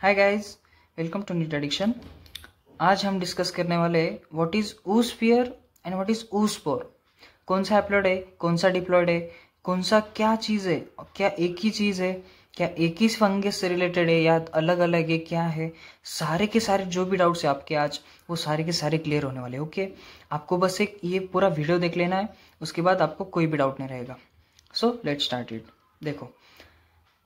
hi guys welcome to NEET addiction आज हम discuss करने वाले व्हाट इज ऊस पियर एंड व्हाट इज ऊस पोर कौन सा एप्लॉयड है कौन सा डिप्लॉयड है कौन सा क्या चीज़ है क्या एक ही चीज़ है क्या एक ही फंगस से रिलेटेड है या अलग अलग है क्या है सारे के सारे जो भी डाउट्स है आपके आज वो सारे के सारे क्लियर होने वाले ओके आपको बस एक ये पूरा वीडियो देख लेना है उसके बाद आपको कोई भी डाउट नहीं रहेगा सो लेट स्टार्ट इट देखो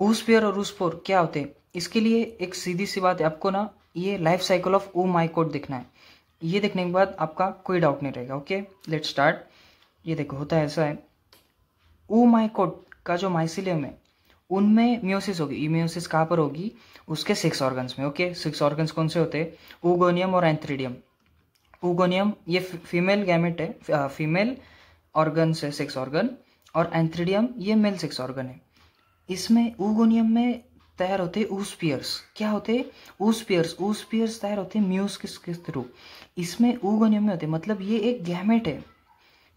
ऊस पेयर और ऊस पोर क्या होते हैं इसके लिए एक सीधी सी बात है आपको ना ये लाइफ साइकिल ऑफ ओ माई कोड देखना है ये देखने के बाद आपका कोई डाउट नहीं रहेगा ओके लेट स्टार्ट ये देखो होता है ऐसा है ओ माई कोड का जो माइसिलियम है उनमें म्योसिस होगी म्योसिस कहाँ पर होगी उसके सिक्स ऑर्गन्स में ओके सिक्स ऑर्गन्स कौन से होते हैं ओगोनियम और एंथ्रीडियम ओगोनियम ये फीमेल गैमेट है फीमेल ऑर्गन uh, है सिक्स ऑर्गन और एंथ्रीडियम ये मेल सिक्स ऑर्गन है इसमें ऊगोनियम में तैयार होते ऊस क्या होते हैं ऊस्पियर्स तैयार होते म्यूज किस किस थ्रू इसमें ऊगोनियम में होते मतलब ये एक गैमेट है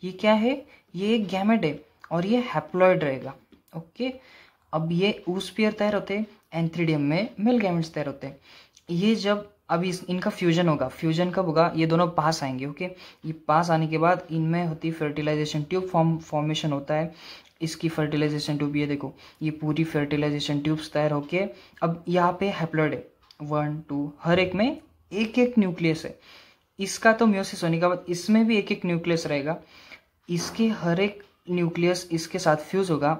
ये क्या है ये एक गैमेट है और ये हैप्लॉयड रहेगा ओके अब ये ऊस्पियर तैयार होते एंथ्रीडियम में मेल गैमेट्स तैयार होते हैं ये जब अब इस इनका फ्यूजन होगा फ्यूजन कब होगा ये दोनों पास आएंगे ओके ये पास आने के बाद इनमें होती फर्टिलाइजेशन ट्यूब फॉर्म फॉर्मेशन होता है इसकी फर्टिलाइजेशन ट्यूब ये देखो ये पूरी फर्टिलाइजेशन ट्यूब्स तैयार होके अब यहाँ पे हैप्लॉइड है वन टू हर एक में एक एक न्यूक्लियस है इसका तो म्योसिस होने के बाद इसमें भी एक एक न्यूक्लियस रहेगा इसके हर एक न्यूक्लियस इसके साथ फ्यूज होगा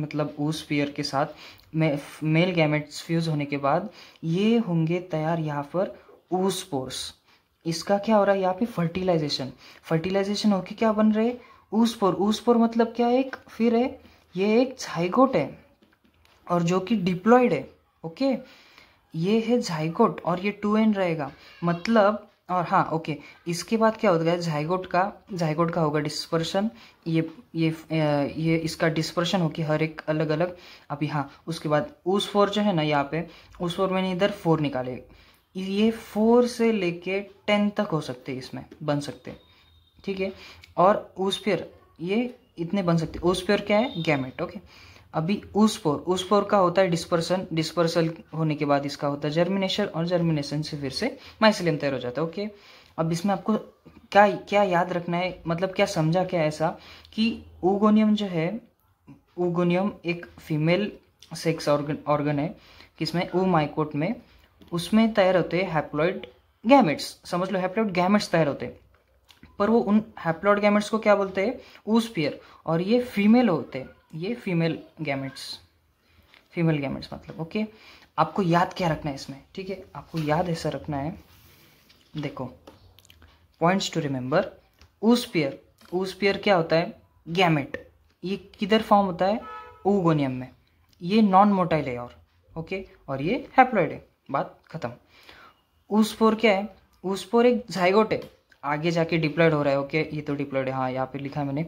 मतलब उस पेयर के साथ मेल गैमेट्स फ्यूज़ होने के बाद ये होंगे तैयार यहाँ पर ऊस पोर्स इसका क्या हो रहा है यहाँ पे फर्टिलाइजेशन फर्टिलाइजेशन होके क्या बन रहे ऊस पोर ऊस पोर मतलब क्या एक फिर है ये एक झाइगोट है और जो कि डिप्लॉयड है ओके ये है झाइकोट और ये टू एन रहेगा मतलब और हाँ ओके इसके बाद क्या होगा झाइगोट का झाइगोट का होगा डिस्पर्शन ये ये ये इसका डिस्पर्शन होगी हर एक अलग अलग अभी हाँ उसके बाद उस फोर जो है ना यहाँ पे उस फोर मैंने इधर फोर निकाले ये फोर से लेके टेन तक हो सकते इसमें बन सकते ठीक है और उस फिर ये इतने बन सकते उस फिर क्या है गैमेट ओके अभी उस फोर उस का होता है डिस्पर्सन डिस्पर्सल होने के बाद इसका होता है जर्मिनेशन और जर्मिनेशन से फिर से माइसिलियम तैयार हो जाता है ओके अब इसमें आपको क्या क्या याद रखना है मतलब क्या समझा क्या ऐसा कि ऊगोनियम जो है ऊगोनियम एक फीमेल सेक्स ऑर्गन ऑर्गन है किसमें ऊ माइकोट में उसमें तैयार होते हैं हैप्लॉइड गैमेट्स समझ लो हैप्लॉइड गैमेट्स तैयार होते हैं पर वो उन हैप्लॉड गैमेट्स को क्या बोलते हैं ऊस पेयर और ये फीमेल होते हैं ये फीमेल गैमेट्स फीमेल गैमेट्स मतलब ओके आपको याद क्या रखना है इसमें ठीक है आपको याद ऐसा रखना है देखो points to remember oospore oospore क्या होता है गैमेट ये किधर फॉर्म होता है ओगोनियम में ये नॉन मोटाइल है और ओके और ये हैप्लॉयड है बात खत्म ऊसपोर क्या है ऊसपोर एक जायगोट है आगे जाके डिप्लॉयड हो रहा है ओके ये तो डिप्लॉयड है हाँ यहाँ पे लिखा है मैंने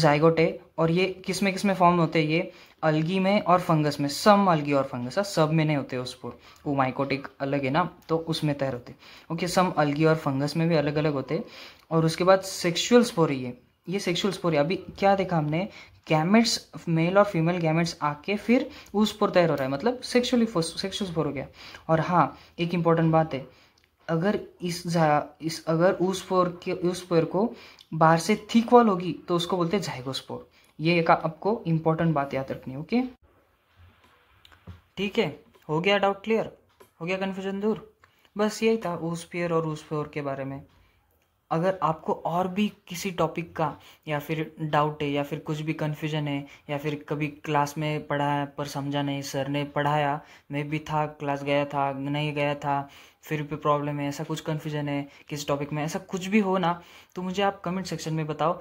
जाइगोट है और ये किस में किस में फॉर्म होते हैं ये अलगी में और फंगस में सम अलगी और फंगस है हाँ, सब में नहीं होते उस पर वो माइकोटिक अलग है ना तो उसमें तैर होते ओके सम अलगी और फंगस में भी अलग अलग होते और उसके बाद सेक्शुअल स्पोर ये ये सेक्शुअल स्पोर अभी क्या देखा हमने गैमेट्स मेल और फीमेल गैमेट्स आके फिर उस पर तैयार हो रहा है मतलब सेक्शुअली सेक्शुअल स्पोर हो गया और हाँ एक इंपॉर्टेंट बात है अगर इस इस अगर उस पोर के उस पोर को बाहर से थिक वॉल होगी तो उसको बोलते हैं जाइगोस्पोर ये एक आपको इम्पोर्टेंट बात याद रखनी ओके ठीक है हो गया डाउट क्लियर हो गया कन्फ्यूजन दूर बस यही था उस पेयर और उस पेयर के बारे में अगर आपको और भी किसी टॉपिक का या फिर डाउट है या फिर कुछ भी कन्फ्यूजन है या फिर कभी क्लास में पढ़ाया पर समझा नहीं सर ने पढ़ाया मैं भी था क्लास गया था नहीं गया था फिर भी प्रॉब्लम है ऐसा कुछ कन्फ्यूजन है किस टॉपिक में ऐसा कुछ भी हो ना तो मुझे आप कमेंट सेक्शन में बताओ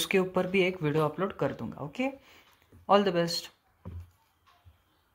उसके ऊपर भी एक वीडियो अपलोड कर दूंगा ओके ऑल द बेस्ट